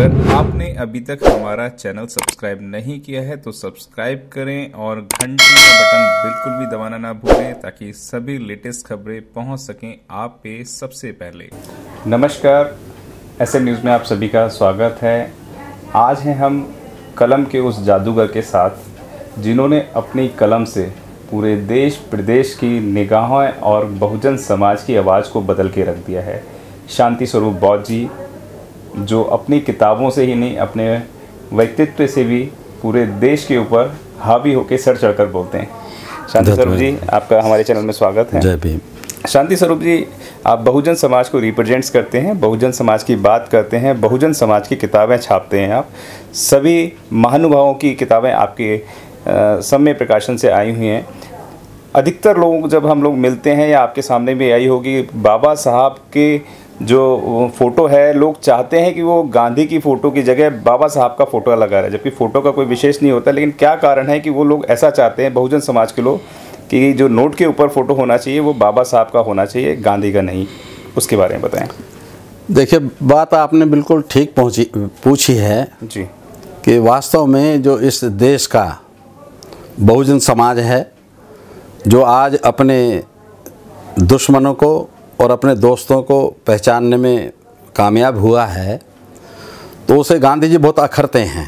अगर आपने अभी तक हमारा चैनल सब्सक्राइब नहीं किया है तो सब्सक्राइब करें और घंटी का बटन बिल्कुल भी दबाना ना भूलें ताकि सभी लेटेस्ट खबरें पहुंच सकें आप पे सबसे पहले नमस्कार एस न्यूज़ में आप सभी का स्वागत है आज हैं हम कलम के उस जादूगर के साथ जिन्होंने अपनी कलम से पूरे देश प्रदेश की निगाहों और बहुजन समाज की आवाज़ को बदल के रख दिया है शांति स्वरूप बौद्ध जी जो अपनी किताबों से ही नहीं अपने व्यक्तित्व से भी पूरे देश के ऊपर हावी होकर सर चढ़कर बोलते हैं शांति स्वरूप जी आपका हमारे चैनल में स्वागत है जय भीम शांति स्वरूप जी आप बहुजन समाज को रिप्रेजेंट्स करते हैं बहुजन समाज की बात करते हैं बहुजन समाज की किताबें छापते हैं आप सभी महानुभावों की किताबें आपके समय प्रकाशन से आई हुई हैं अधिकतर लोग जब हम लोग मिलते हैं या आपके सामने भी आई होगी बाबा साहब के जो फ़ोटो है लोग चाहते हैं कि वो गांधी की फ़ोटो की जगह बाबा साहब का फ़ोटो लगा रहे जबकि फ़ोटो का कोई विशेष नहीं होता लेकिन क्या कारण है कि वो लोग ऐसा चाहते हैं बहुजन समाज के लोग कि जो नोट के ऊपर फ़ोटो होना चाहिए वो बाबा साहब का होना चाहिए गांधी का नहीं उसके बारे में बताएं देखिए बात आपने बिल्कुल ठीक पहुँची पूछी है जी कि वास्तव में जो इस देश का बहुजन समाज है जो आज अपने दुश्मनों को और अपने दोस्तों को पहचानने में कामयाब हुआ है तो उसे गांधी जी बहुत अखरते हैं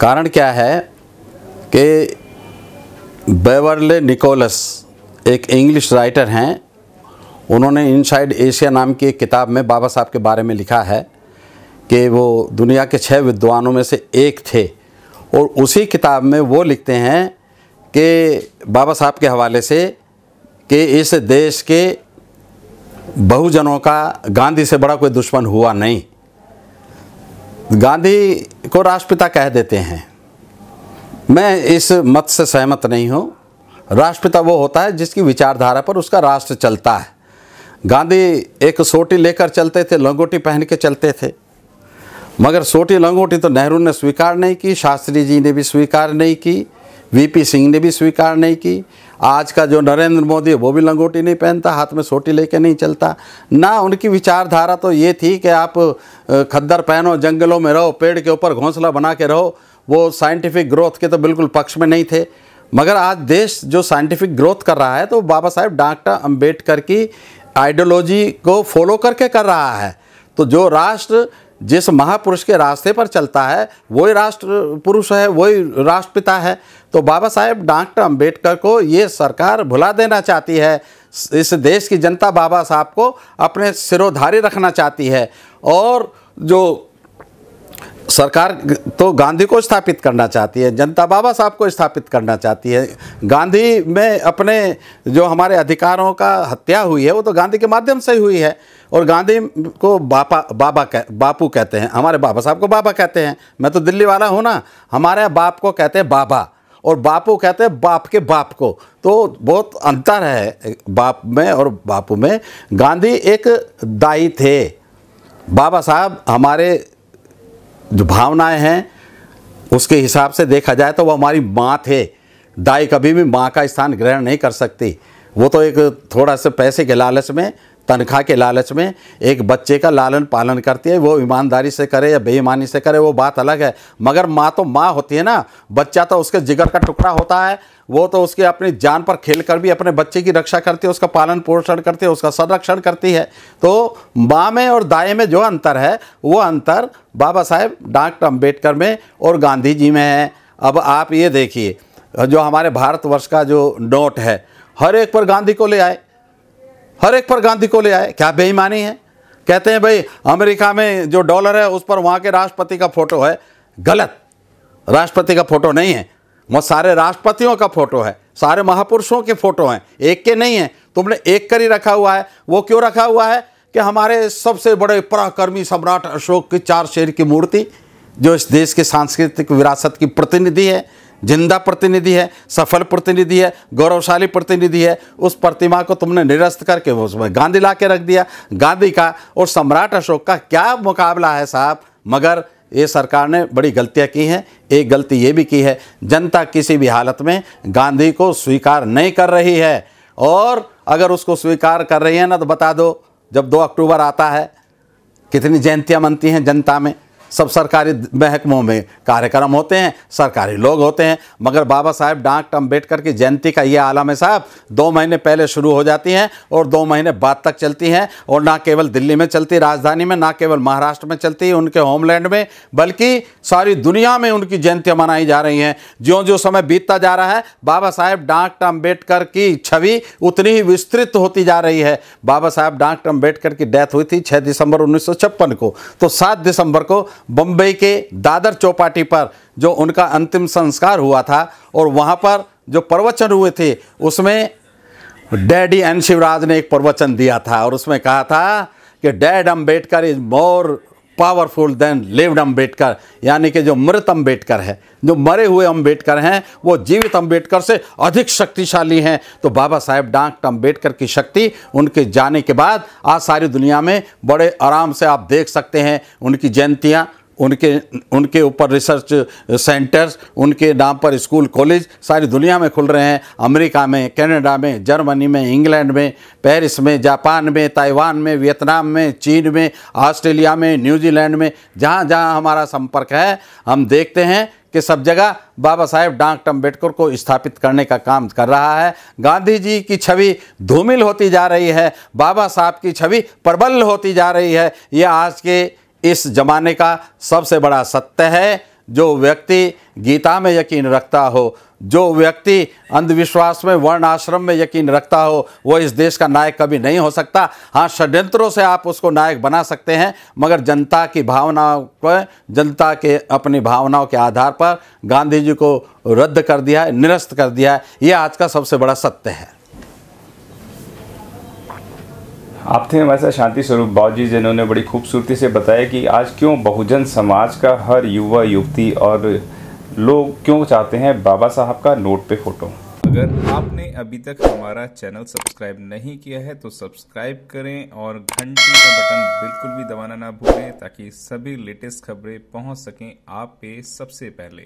कारण क्या है कि बेवरले निकोलस एक इंग्लिश राइटर हैं उन्होंने इनसाइड एशिया नाम की एक किताब में बाबा साहब के बारे में लिखा है कि वो दुनिया के छः विद्वानों में से एक थे और उसी किताब में वो लिखते हैं कि बाबा साहब के हवाले से कि इस देश के बहुजनों का गांधी से बड़ा कोई दुश्मन हुआ नहीं गांधी को राष्ट्रपिता कह देते हैं मैं इस मत से सहमत नहीं हूँ राष्ट्रपिता वो होता है जिसकी विचारधारा पर उसका राष्ट्र चलता है गांधी एक सोटी लेकर चलते थे लंगोटी पहन के चलते थे मगर सोटी लंगोटी तो नेहरू ने स्वीकार नहीं की शास्त्री जी ने भी स्वीकार नहीं की वीपी सिंह ने भी स्वीकार नहीं की आज का जो नरेंद्र मोदी है वो भी लंगोटी नहीं पहनता हाथ में सोटी लेके नहीं चलता ना उनकी विचारधारा तो ये थी कि आप खद्दर पहनो जंगलों में रहो पेड़ के ऊपर घोंसला बना के रहो वो साइंटिफिक ग्रोथ के तो बिल्कुल पक्ष में नहीं थे मगर आज देश जो साइंटिफिक ग्रोथ कर रहा है तो बाबा साहेब डॉक्टर अम्बेडकर की आइडियोलॉजी को फॉलो करके कर रहा है तो जो राष्ट्र जिस महापुरुष के रास्ते पर चलता है वही राष्ट्र पुरुष है वही राष्ट्रपिता है तो बाबा साहेब डॉक्टर अम्बेडकर को ये सरकार भुला देना चाहती है इस देश की जनता बाबा साहब को अपने सिरोधारी रखना चाहती है और जो सरकार तो गांधी को स्थापित करना चाहती है जनता बाबा साहब को स्थापित करना चाहती है गांधी में अपने जो हमारे अधिकारों का हत्या हुई है वो तो गांधी के माध्यम से हुई है और गांधी को बापा बाबा कह बापू कहते हैं हमारे बाबा साहब को बाबा कहते हैं मैं तो दिल्ली वाला हूँ ना हमारे बाप को कहते हैं बाबा और बापू कहते हैं बाप के बाप को तो बहुत अंतर है बाप में और बापू में गांधी एक दाई थे बाबा साहब हमारे जो भावनाएं हैं उसके हिसाब से देखा जाए तो वो हमारी माँ थे दाई कभी भी माँ का स्थान ग्रहण नहीं कर सकती वो तो एक थोड़ा सा पैसे के लालच में तनख्वाह के लालच में एक बच्चे का लालन पालन करती है वो ईमानदारी से करे या बेईमानी से करे वो बात अलग है मगर माँ तो माँ होती है ना बच्चा तो उसके जिगर का टुकड़ा होता है वो तो उसके अपनी जान पर खेल कर भी अपने बच्चे की रक्षा करती है उसका पालन पोषण करती है उसका संरक्षण करती है तो माँ में और दाए में जो अंतर है वो अंतर बाबा साहेब डॉक्टर अम्बेडकर में और गांधी जी में है अब आप ये देखिए जो हमारे भारतवर्ष का जो नोट है हर एक पर गांधी को ले आए हर एक पर गांधी को ले आए क्या बेईमानी है कहते हैं भाई अमेरिका में जो डॉलर है उस पर वहाँ के राष्ट्रपति का फ़ोटो है गलत राष्ट्रपति का फ़ोटो नहीं है वह सारे राष्ट्रपतियों का फ़ोटो है सारे महापुरुषों के फ़ोटो हैं एक के नहीं हैं तुमने एक कर ही रखा हुआ है वो क्यों रखा हुआ है कि हमारे सबसे बड़े पराक्रमी सम्राट अशोक की चार शेर की मूर्ति जो इस देश के सांस्कृतिक विरासत की प्रतिनिधि है जिंदा प्रतिनिधि है सफल प्रतिनिधि है गौरवशाली प्रतिनिधि है उस प्रतिमा को तुमने निरस्त करके उसमें गांधी ला के रख दिया गांधी का और सम्राट अशोक का क्या मुकाबला है साहब मगर ये सरकार ने बड़ी गलतियाँ की हैं एक गलती ये भी की है जनता किसी भी हालत में गांधी को स्वीकार नहीं कर रही है और अगर उसको स्वीकार कर रही है ना तो बता दो जब दो अक्टूबर आता है कितनी जयंतियाँ मनती हैं जनता में सब सरकारी महकमों में कार्यक्रम होते हैं सरकारी लोग होते हैं मगर बाबा साहेब डाक अम्बेडकर की जयंती का ये आलम है साहब दो महीने पहले शुरू हो जाती हैं और दो महीने बाद तक चलती हैं और ना केवल दिल्ली में चलती राजधानी में ना केवल महाराष्ट्र में चलती है उनके होमलैंड में बल्कि सारी दुनिया में उनकी जयंतियाँ मनाई जा रही हैं जो जो समय बीतता जा रहा है बाबा साहेब डॉक्टर अम्बेडकर की छवि उतनी ही विस्तृत होती जा रही है बाबा साहेब डाक अम्बेडकर की डेथ हुई थी छः दिसंबर उन्नीस को तो सात दिसंबर को बम्बई के दादर चौपाटी पर जो उनका अंतिम संस्कार हुआ था और वहाँ पर जो प्रवचन हुए थे उसमें डैडी एन शिवराज ने एक प्रवचन दिया था और उसमें कहा था कि dead Ambedkar is more powerful than lived Ambedkar यानी कि जो मृत अम्बेडकर है जो मरे हुए अम्बेडकर हैं वो जीवित अम्बेडकर से अधिक शक्तिशाली हैं तो बाबा साहेब डॉक्टर अम्बेडकर की शक्ति उनके जाने के बाद आज सारी दुनिया में बड़े आराम से आप देख सकते हैं उनकी जयंतियाँ उनके उनके ऊपर रिसर्च सेंटर्स उनके नाम पर स्कूल कॉलेज सारी दुनिया में खुल रहे हैं अमेरिका में कनाडा में जर्मनी में इंग्लैंड में पेरिस में जापान में ताइवान में वियतनाम में चीन में ऑस्ट्रेलिया में न्यूजीलैंड में जहाँ जहाँ हमारा संपर्क है हम देखते हैं कि सब जगह बाबा साहेब डॉक्टर अम्बेडकर को स्थापित करने का काम कर रहा है गांधी जी की छवि धूमिल होती जा रही है बाबा साहब की छवि प्रबल होती जा रही है ये आज के इस जमाने का सबसे बड़ा सत्य है जो व्यक्ति गीता में यकीन रखता हो जो व्यक्ति अंधविश्वास में वर्ण आश्रम में यकीन रखता हो वो इस देश का नायक कभी नहीं हो सकता हाँ षड्यंत्रों से आप उसको नायक बना सकते हैं मगर जनता की भावनाओं पर जनता के अपनी भावनाओं के आधार पर गांधी जी को रद्द कर दिया है निरस्त कर दिया है ये आज का सबसे बड़ा सत्य है आप थे हमारे साथ शांति स्वरूप बाबू जी जिन्होंने बड़ी खूबसूरती से बताया कि आज क्यों बहुजन समाज का हर युवा युवती और लोग क्यों चाहते हैं बाबा साहब का नोट पे फोटो अगर आपने अभी तक हमारा चैनल सब्सक्राइब नहीं किया है तो सब्सक्राइब करें और घंटी का बटन बिल्कुल भी दबाना ना भूलें ताकि सभी लेटेस्ट खबरें पहुंच सकें आप पे सबसे पहले